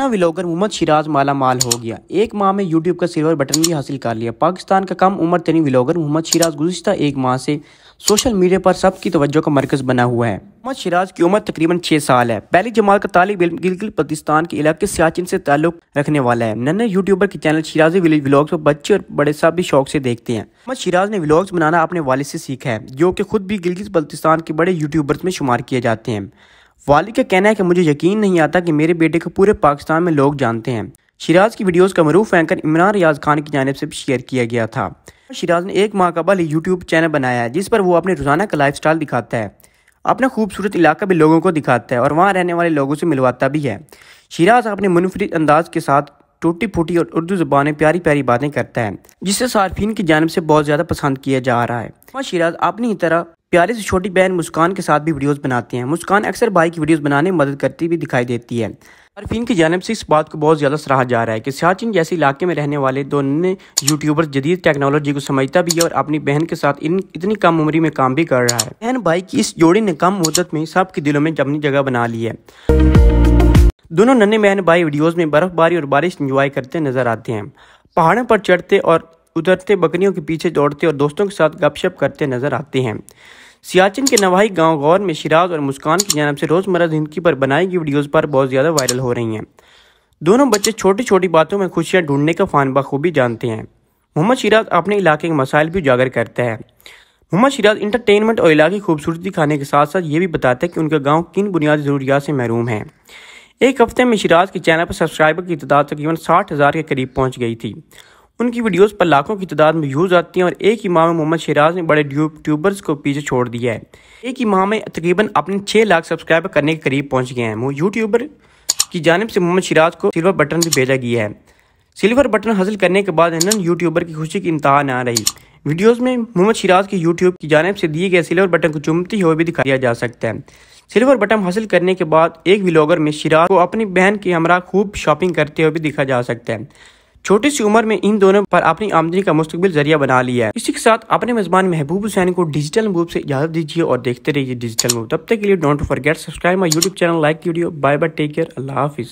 अपना व्लॉगर मोहम्मद शिराज माला माल हो गया एक माह में यूट्यूब का सिल्वर बटन भी हासिल कर लिया पाकिस्तान का कम उम्र तरीन व्लॉगर मोहम्मद शिराज गुजशत एक माह से सोशल मीडिया पर सबकी तवज्जो का मरकज़ बना हुआ है मोहम्मद शिराज की उम्र तकरीबन छह साल है पहली जमात का तालब इलम गिलगित पाकिस्तान के इलाके सियाचिन से ताल्लुक रखने वाला है नन्हे यूट्यूबर के चैनल शिराज विलेज व्लॉग्स पर बच्चे और बड़े सब भी शौक से देखते हैं मोहम्मद शिराज ने व्लॉग्स बनाना अपने वाले से सीखा है जो कि खुद भी गिलगित बल्तिस्तान के बड़े यूट्यूबर्स में शुमार किए जाते हैं वालिद का कहना है कि मुझे यकीन नहीं आता कि मेरे बेटे को पूरे पाकिस्तान में लोग जानते हैं शिराज की वीडियोस का मरूफ एंकर इमरान रियाज खान की जानब से शेयर किया गया था शिराज ने एक माह कबल यूट्यूब चैनल बनाया है जिस पर वो अपने रोज़ाना का लाइफ दिखाता है अपना खूबसूरत इलाका भी लोगों को दिखाता है और वहाँ रहने वाले लोगों से मिलवाता भी है शिराज अपने मुनफरद अंदाज के साथ टूटी फूटी और उर्दू जबान में प्यारी प्यारी बातें करता है जिसे सार्फिन की जानब से बहुत ज़्यादा पसंद किया जा रहा है शिराज अपनी ही तरह प्यारे से छोटी बहन मुस्कान के साथ भी वीडियोस बनाती हैं मुस्कान अक्सर भाई की वीडियोस बनाने में मदद करती भी दिखाई देती है अरफीन की जानब से इस बात को बहुत ज़्यादा सराहा जा रहा है कि सियाचिन जैसे इलाके में रहने वाले दोनों यूट्यूबर जदीद टेक्नोलॉजी को समझता भी है और अपनी बहन के साथ इन इतनी कम उम्र में काम भी कर रहा है बहन भाई की इस जोड़ी ने कम मुद्दत में सबके दिलों में अपनी जगह बना ली है दोनों नन्हे बहन भाई वीडियोज़ में बर्फ़बारी और बारिश इंजॉय करते नजर आते हैं पहाड़ों पर चढ़ते और उतरते बकरियों के पीछे दौड़ते और दोस्तों के साथ गपशप करते नजर आते हैं सियाचिन के नवाही गांव गौर में शिराज और मुस्कान की जानब से रोज़मर्रा ज़िंदगी पर बनाई गई वीडियोस पर बहुत ज़्यादा वायरल हो रही हैं दोनों बच्चे छोटी छोटी बातों में खुशियां ढूंढने का फ़ान बखूबी जानते हैं मोहम्मद शिराज अपने इलाके के मसाइल भी उजागर करता है मोहम्मद शिराज इंटरटेनमेंट और इलाके की खूबसूरती दिखाने के साथ साथ ये भी बताते हैं कि उनका गाँव किन बुनियादी ज़रूरियात से महरूम है एक हफ्ते में शिराज के चैनल पर सब्सक्राइबर की तादाद तकरीबन साठ हज़ार के करीब पहुँच गई थी उनकी वीडियोस पर लाखों की तादाद में व्यूज़ आती हैं और एक ही माह में मोहम्मद शराज ने बड़े यूट्यूबर्स को पीछे छोड़ दिया है एक ही माह में तकरीबन अपने छः लाख सब्सक्राइबर करने के करीब पहुँच गए हैं वो यूट्यूबर की जानब से मोहम्मद शराज को सिल्वर बटन भी भेजा गया है सिल्वर बटन हासिल करने के बाद हनन यूट्यूबर की खुशी की इंतहा ना रही वीडियोज़ में मोहम्मद शिराज के यूट्यूब की जानब से दिए गए सिल्वर बटन को चुमते हुए भी दिखाया जा सकता है सिल्वर बटन हासिल करने के बाद एक व्लॉगर में शिराज को अपनी बहन के हमरा खूब शॉपिंग करते हुए भी दिखा जा सकता है छोटी सी उम्र में इन दोनों पर अपनी आमदनी का मुस्तबिल जरिया बना लिया है इसी के साथ अपने मेजबान महबूब हुसैन को डिजिटल मूव से इजाजत दीजिए और देखते रहिए डिजिटल मूव तब तक के लिए don't forget subscribe my YouTube channel like video bye bye take care Allah Hafiz